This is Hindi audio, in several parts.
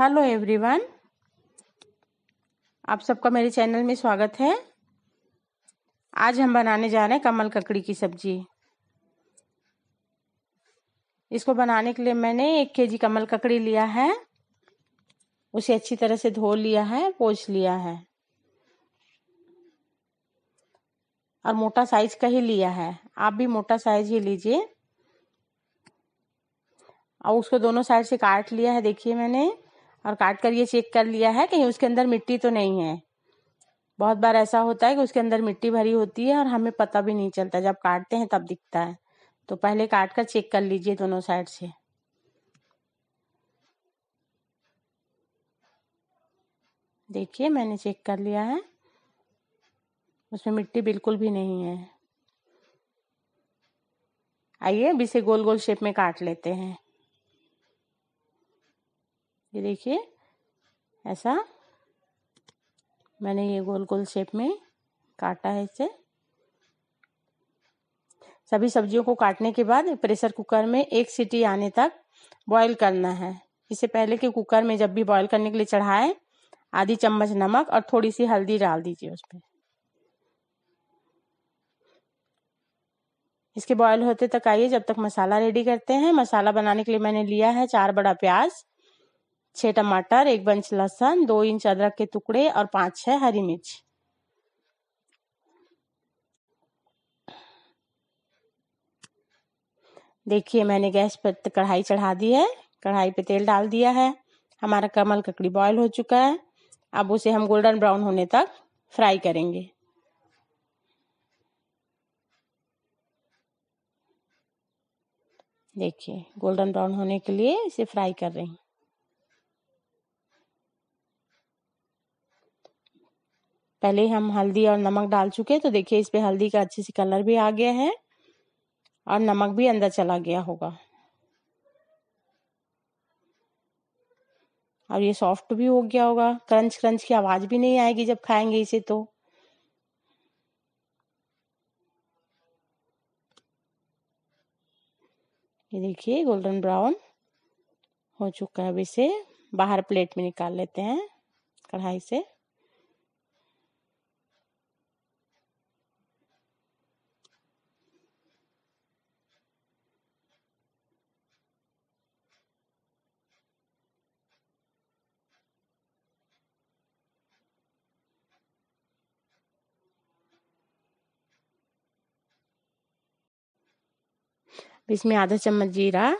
हेलो एवरीवन आप सबका मेरे चैनल में स्वागत है आज हम बनाने जा रहे हैं कमल ककड़ी की सब्जी इसको बनाने के लिए मैंने एक के जी कमल ककड़ी लिया है उसे अच्छी तरह से धो लिया है पोछ लिया है और मोटा साइज का ही लिया है आप भी मोटा साइज ही लीजिए और उसको दोनों साइड से काट लिया है देखिए मैंने और काट कर ये चेक कर लिया है कहीं उसके अंदर मिट्टी तो नहीं है बहुत बार ऐसा होता है कि उसके अंदर मिट्टी भरी होती है और हमें पता भी नहीं चलता जब काटते हैं तब दिखता है तो पहले काट कर चेक कर लीजिए दोनों साइड से देखिए मैंने चेक कर लिया है उसमें मिट्टी बिल्कुल भी नहीं है आइए अब इसे गोल गोल शेप में काट लेते हैं ये देखिए ऐसा मैंने ये गोल गोल शेप में काटा है इसे सभी सब्जियों को काटने के बाद प्रेशर कुकर में एक सीटी आने तक बॉईल करना है इससे पहले के कुकर में जब भी बॉईल करने के लिए चढ़ाएं आधी चम्मच नमक और थोड़ी सी हल्दी डाल दीजिए उसमें इसके बॉयल होते तक आइए जब तक मसाला रेडी करते हैं मसाला बनाने के लिए मैंने लिया है चार बड़ा प्याज छह टमाटर एक बंच लहसुन दो इंच अदरक के टुकड़े और पांच छह हरी मिर्च देखिए मैंने गैस पर कढ़ाई चढ़ा दी है कढ़ाई पे तेल डाल दिया है हमारा कमल ककड़ी बॉयल हो चुका है अब उसे हम गोल्डन ब्राउन होने तक फ्राई करेंगे देखिए गोल्डन ब्राउन होने के लिए इसे फ्राई कर रही हूँ पहले हम हल्दी और नमक डाल चुके हैं तो देखिए इस पर हल्दी का अच्छे से कलर भी आ गया है और नमक भी अंदर चला गया होगा और ये सॉफ्ट भी हो गया होगा क्रंच क्रंच की आवाज भी नहीं आएगी जब खाएंगे इसे तो ये देखिए गोल्डन ब्राउन हो चुका है अब इसे बाहर प्लेट में निकाल लेते हैं कढ़ाई से इसमें आधा चम्मच जीरा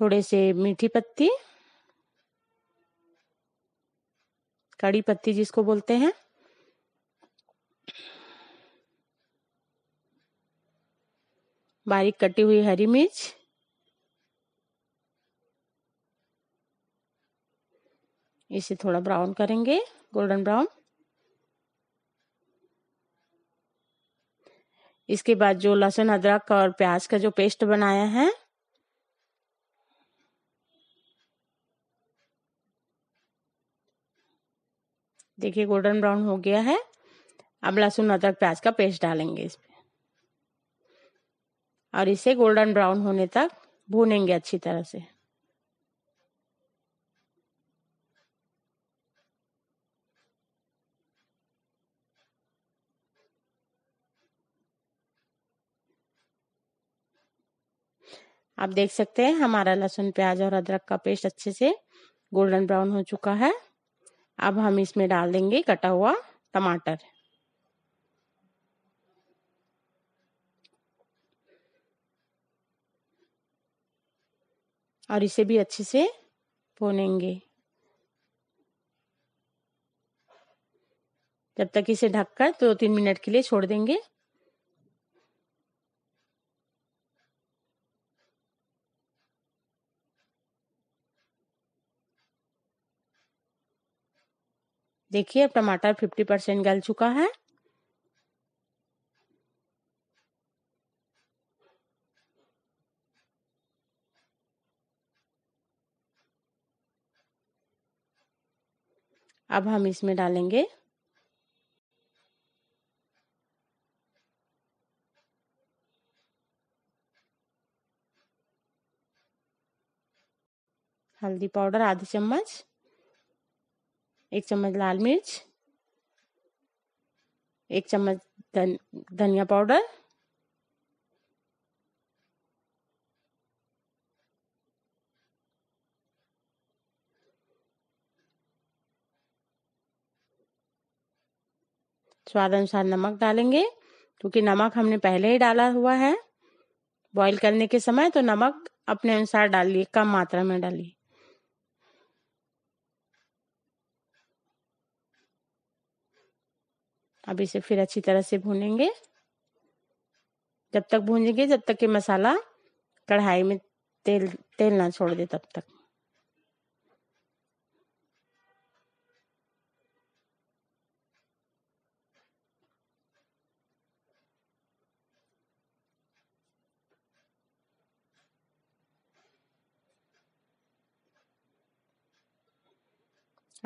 थोड़े से मीठी पत्ती कड़ी पत्ती जिसको बोलते हैं बारीक कटी हुई हरी मिर्च इसे थोड़ा ब्राउन करेंगे गोल्डन ब्राउन इसके बाद जो लहसुन अदरक और प्याज का जो पेस्ट बनाया है देखिए गोल्डन ब्राउन हो गया है अब लहसुन अदरक प्याज का पेस्ट डालेंगे इस पर और इसे गोल्डन ब्राउन होने तक भूनेंगे अच्छी तरह से आप देख सकते हैं हमारा लहसुन प्याज और अदरक का पेस्ट अच्छे से गोल्डन ब्राउन हो चुका है अब हम इसमें डाल देंगे कटा हुआ टमाटर और इसे भी अच्छे से भूनेंगे जब तक इसे ढककर दो तीन मिनट के लिए छोड़ देंगे देखिए अब टमाटर फिफ्टी परसेंट गल चुका है अब हम इसमें डालेंगे हल्दी पाउडर आधी चम्मच एक चम्मच लाल मिर्च एक चम्मच धनिया धनिया पाउडर स्वाद अनुसार नमक डालेंगे क्योंकि नमक हमने पहले ही डाला हुआ है बॉईल करने के समय तो नमक अपने अनुसार डालिए कम मात्रा में डालिए अब इसे फिर अच्छी तरह से भूनेंगे जब तक भूनेंगे जब तक कि मसाला कढ़ाई में तेल तेल ना छोड़ दे तब तक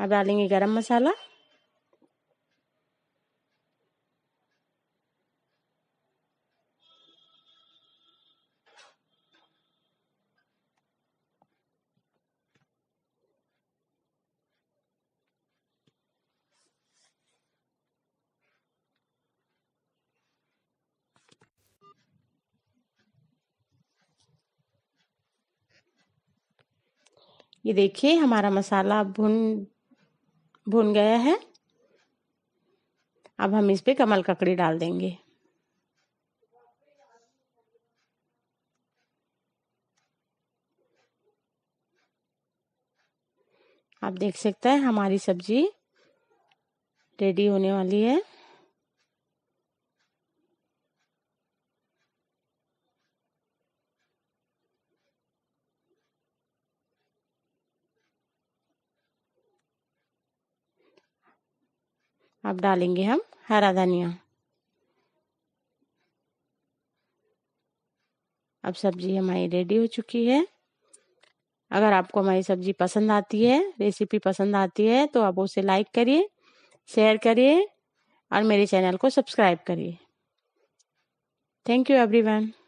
अब डालेंगे गरम मसाला ये देखिए हमारा मसाला भुन भुन गया है अब हम इस पे कमल ककड़ी डाल देंगे आप देख सकते हैं हमारी सब्जी रेडी होने वाली है अब डालेंगे हम हरा धनिया अब सब्जी हमारी रेडी हो चुकी है अगर आपको हमारी सब्जी पसंद आती है रेसिपी पसंद आती है तो आप उसे लाइक करिए शेयर करिए और मेरे चैनल को सब्सक्राइब करिए थैंक यू एवरीवन